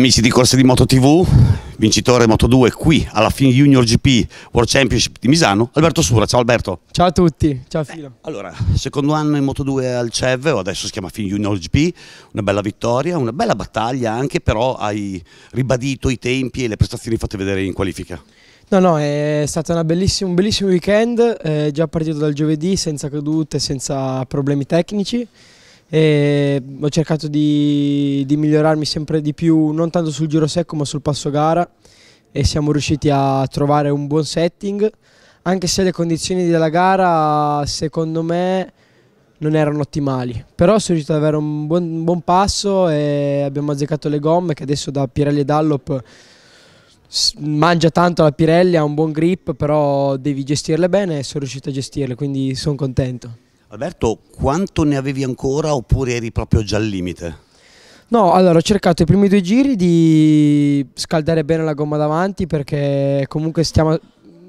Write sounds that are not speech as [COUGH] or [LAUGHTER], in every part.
Amici di Corse di Moto TV, vincitore Moto 2 qui alla Fin Junior GP World Championship di Misano, Alberto Sura. Ciao Alberto. Ciao a tutti, ciao Filo. Beh, allora, secondo anno in Moto 2 al CEV, o adesso si chiama Fin Junior GP, una bella vittoria, una bella battaglia anche, però hai ribadito i tempi e le prestazioni fatte vedere in qualifica. No, no, è stato un bellissimo weekend, eh, già partito dal giovedì senza cadute, senza problemi tecnici. E ho cercato di, di, migliorarmi sempre di più, non tanto sul giro secco ma sul passo gara e siamo riusciti a trovare un buon setting, anche se le condizioni della gara secondo me non erano ottimali, però sono riuscito ad avere un buon, un buon passo e abbiamo azzeccato le gomme che adesso da Pirelli e Dallop mangia tanto la Pirelli, ha un buon grip, però devi gestirle bene e sono riuscito a gestirle, quindi sono contento. Alberto, quanto ne avevi ancora oppure eri proprio già al limite? No, allora ho cercato i primi due giri di scaldare bene la gomma davanti perché comunque stiamo,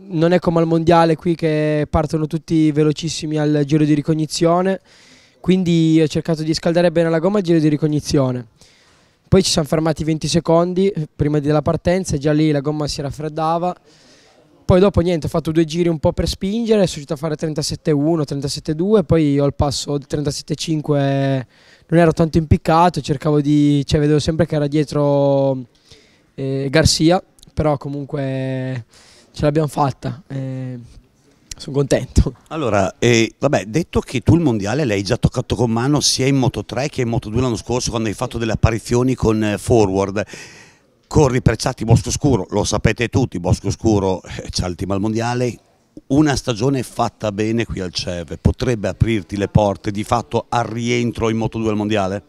non è come al mondiale qui che partono tutti velocissimi al giro di ricognizione, quindi ho cercato di scaldare bene la gomma al giro di ricognizione. Poi ci siamo fermati 20 secondi prima della partenza, e già lì la gomma si raffreddava poi dopo niente, ho fatto due giri un po' per spingere, sono riuscito a fare 37.1, 37.2, poi ho il passo del 37 eh, non ero tanto impiccato, cercavo di, cioè vedevo sempre che era dietro eh, Garcia, però comunque ce l'abbiamo fatta. Eh, sono contento. Allora, eh, vabbè, detto che tu il mondiale l'hai già toccato con mano sia in Moto 3 che in Moto 2 l'anno scorso quando hai fatto delle apparizioni con eh, Forward. Corri Perciati Bosco Scuro, lo sapete tutti, Bosco Scuro eh, c'ha il team al mondiale, una stagione fatta bene qui al CEV potrebbe aprirti le porte di fatto al rientro in Moto2 al mondiale?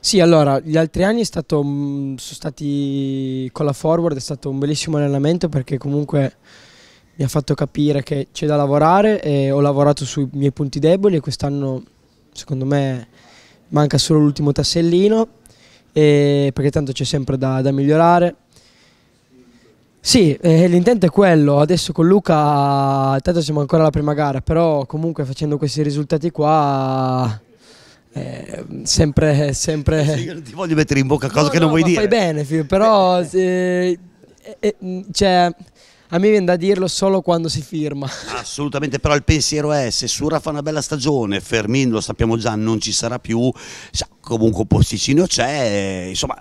Sì, allora, gli altri anni stato, mm, sono stati con la forward, è stato un bellissimo allenamento perché comunque mi ha fatto capire che c'è da lavorare e ho lavorato sui miei punti deboli e quest'anno secondo me manca solo l'ultimo tassellino e perché tanto c'è sempre da, da migliorare. Sì, eh, l'intento è quello, adesso con Luca tanto siamo ancora alla prima gara, però comunque facendo questi risultati qua eh, sempre, sempre... Sì, non ti voglio mettere in bocca cose no, che no, non vuoi dire. Fai bene, però... Eh, eh, eh, eh cioè, a me viene da dirlo solo quando si firma. [LAUGHS] Assolutamente, però il pensiero è se Sura fa una bella stagione, Fermin lo sappiamo già non ci sarà più, comunque un posticino c'è, insomma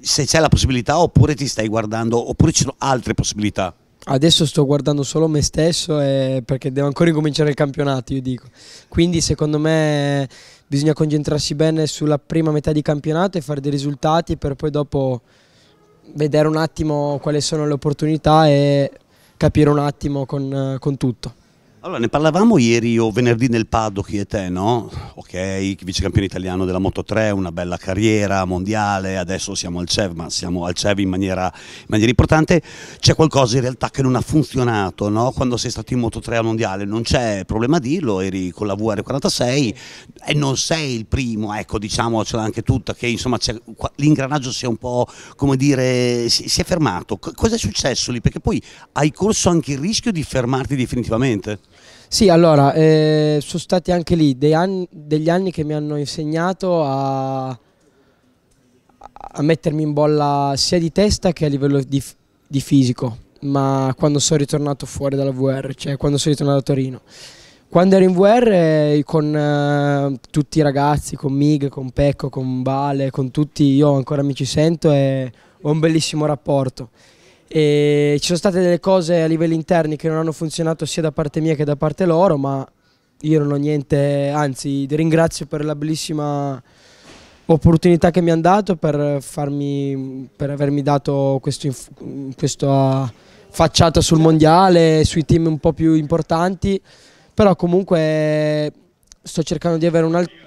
se c'è la possibilità oppure ti stai guardando, oppure ci sono altre possibilità. Adesso sto guardando solo me stesso perché devo ancora ricominciare il campionato, io dico. Quindi secondo me bisogna concentrarsi bene sulla prima metà di campionato e fare dei risultati per poi dopo vedere un attimo quali sono le opportunità e capire un attimo con, eh, con tutto. Allora, ne parlavamo ieri o venerdì nel paddock e te, no? Ok, vice campione italiano della Moto 3, una bella carriera mondiale, adesso siamo al CEV, ma siamo al CEV in maniera, in maniera importante. C'è qualcosa in realtà che non ha funzionato, no? Quando sei stato in Moto 3 al mondiale, non c'è problema a dirlo, eri con la VR46 e non sei il primo, ecco, diciamocela anche tutta, che insomma l'ingranaggio si è un po', come dire, si, si è fermato. C cosa successo lì? Perché poi hai corso anche il rischio di fermarti definitivamente? Sì, allora, eh, sono stati anche lì anni, degli anni che mi hanno insegnato a, a, mettermi in bolla sia di testa che a livello di, di fisico, ma quando sono ritornato fuori dalla VR, cioè quando sono ritornato a Torino. Quando ero in VR eh, con eh, tutti i ragazzi, con Mig, con Pecco, con Vale, con tutti, io ancora mi ci sento e ho un bellissimo rapporto. E ci sono state delle cose a livelli interni che non hanno funzionato sia da parte mia che da parte loro, ma io non ho niente, anzi ti ringrazio per la bellissima opportunità che mi hanno dato per, farmi, per avermi dato questo, questa ah, facciata sul mondiale, sui team un po' più importanti, però comunque sto cercando di avere un'altra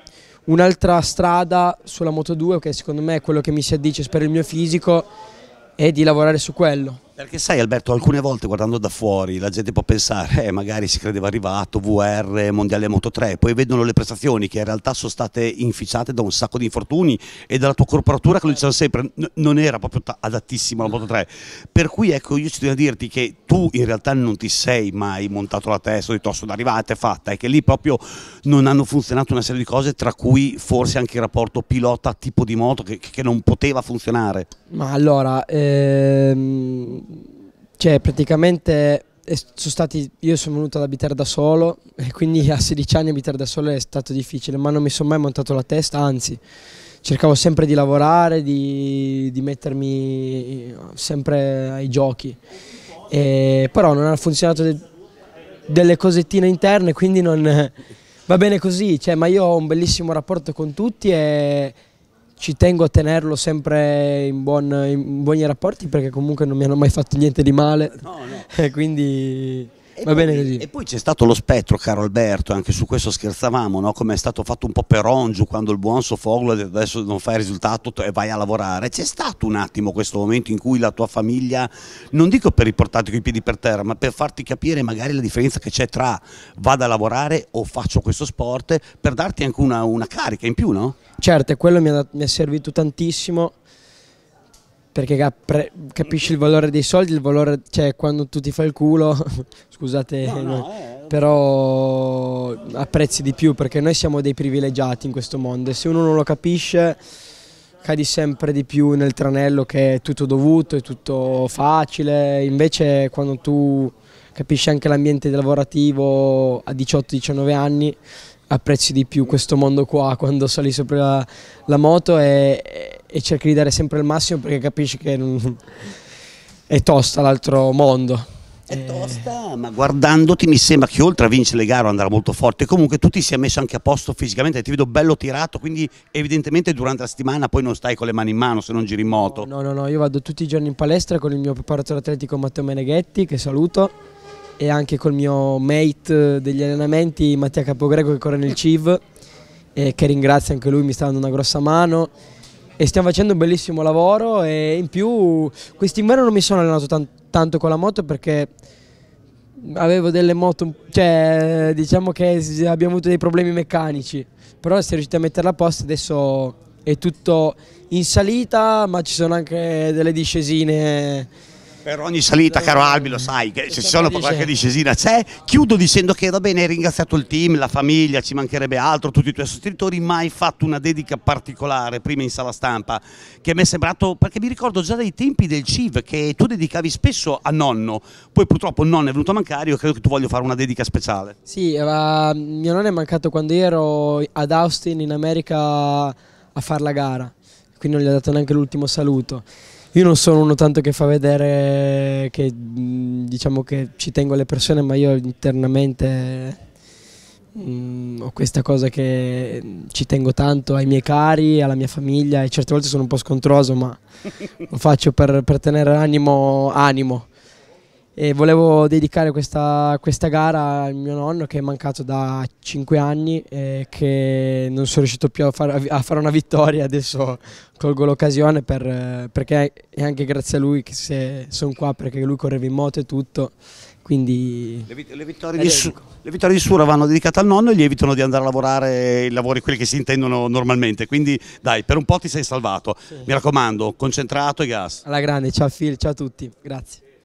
un'altra strada sulla Moto 2 che secondo me è quello che mi si addice per il mio fisico e di lavorare su quello. Perché sai Alberto, alcune volte guardando da fuori la gente può pensare, eh, magari si credeva arrivato, VR, Mondiale Moto 3, poi vedono le prestazioni che in realtà sono state inficiate da un sacco di infortuni e dalla tua corporatura che lo diceva sempre, non era proprio adattissimo la Moto 3. Per cui ecco, io ci devo dirti che tu in realtà non ti sei mai montato la testa, ho detto oh, sono arrivata, è fatta, e che lì proprio non hanno funzionato una serie di cose, tra cui forse anche il rapporto pilota tipo di moto che, che non poteva funzionare. Ma allora... Ehm cioè praticamente sono stati, io sono venuto ad abitare da solo [LAUGHS] e quindi a 16 anni abitare da solo è stato difficile, ma non mi sono mai montato la testa, anzi cercavo sempre di lavorare, di, di mettermi sempre ai giochi, e, però non hanno funzionato de, delle cosettine interne, quindi non, [LAUGHS] va bene così, cioè, ma io ho un bellissimo rapporto con tutti e ci tengo a tenerlo sempre in, buon, in buoni rapporti perché comunque non mi hanno mai fatto niente di male. No, no. [LAUGHS] quindi e Va poi, bene così. E poi c'è stato lo spettro, caro Alberto, anche su questo scherzavamo, no? come è stato fatto un po' per ongiu quando il buon Sofoglu ha adesso non fai risultato e vai a lavorare. C'è stato un attimo questo momento in cui la tua famiglia, non dico per riportarti con i piedi per terra, ma per farti capire magari la differenza che c'è tra vado a lavorare o faccio questo sport, per darti anche una, una carica in più, no? Certo, quello mi, ha, mi è servito tantissimo perché cap- capisci il valore dei soldi, il valore, cioè quando tu ti fai il culo, [LAUGHS] scusate, no, no, eh. però apprezzi di più perché noi siamo dei privilegiati in questo mondo e se uno non lo capisce cadi sempre di più nel tranello che è tutto dovuto, è tutto facile, invece quando tu capisci anche l'ambiente lavorativo a 18-19 anni apprezzi di più questo mondo qua quando sali sopra la, la moto e, e cerchi di dare sempre il massimo perché capisci che non... [LAUGHS] è tosta l'altro mondo. È eh. tosta, ma guardandoti mi sembra che oltre a vincere le gare andrà molto forte. Comunque tu ti sei messo anche a posto fisicamente, ti vedo bello tirato, quindi evidentemente durante la settimana poi non stai con le mani in mano se non giri in moto. No, no, no, io vado tutti i giorni in palestra con il mio preparatore atletico Matteo Meneghetti, che saluto, e anche col mio mate eh, degli allenamenti Mattia Capogrego che corre nel CIV, eh, che ringrazio anche lui, mi sta dando una grossa mano e stiamo facendo un bellissimo lavoro e in più quest'inverno non mi sono allenato tan tanto con la moto perché avevo delle moto, cioè diciamo che abbiamo avuto dei problemi meccanici, però si è riusciti a metterla a posto, adesso è tutto in salita ma ci sono anche delle discesine per ogni salita caro Albi lo sai che se ci sono qualche discesina c'è chiudo dicendo che va bene hai ringraziato il team la famiglia ci mancherebbe altro tutti i tuoi sostenitori ma hai fatto una dedica particolare prima in sala stampa che mi è sembrato perché mi ricordo già dai tempi del CIV che tu dedicavi spesso a nonno poi purtroppo il nonno è venuto a mancare io credo che tu voglia fare una dedica speciale sì era... mio nonno è mancato quando ero ad Austin in America a fare la gara quindi non gli ho dato neanche l'ultimo saluto io non sono uno tanto che fa vedere che mm, diciamo che ci tengo alle persone, ma io internamente mh, mm, ho questa cosa che mm, ci tengo tanto ai miei cari, alla mia famiglia e certe volte sono un po' scontroso, ma [LAUGHS] lo faccio per, per tenere animo, animo e volevo dedicare questa, questa, gara al mio nonno che è mancato da 5 anni e che non sono riuscito più a, far, a fare una vittoria, adesso colgo l'occasione per, perché è anche grazie a lui che sono qua perché lui correva in moto e tutto. Quindi le, le, vittorie di, le, vittorie di, Sura vanno dedicate al nonno e gli evitano di andare a lavorare i lavori quelli che si intendono normalmente. Quindi dai, per un po' ti sei salvato. Sì. Mi raccomando, concentrato e gas. Alla grande, ciao Phil, ciao a tutti. Grazie.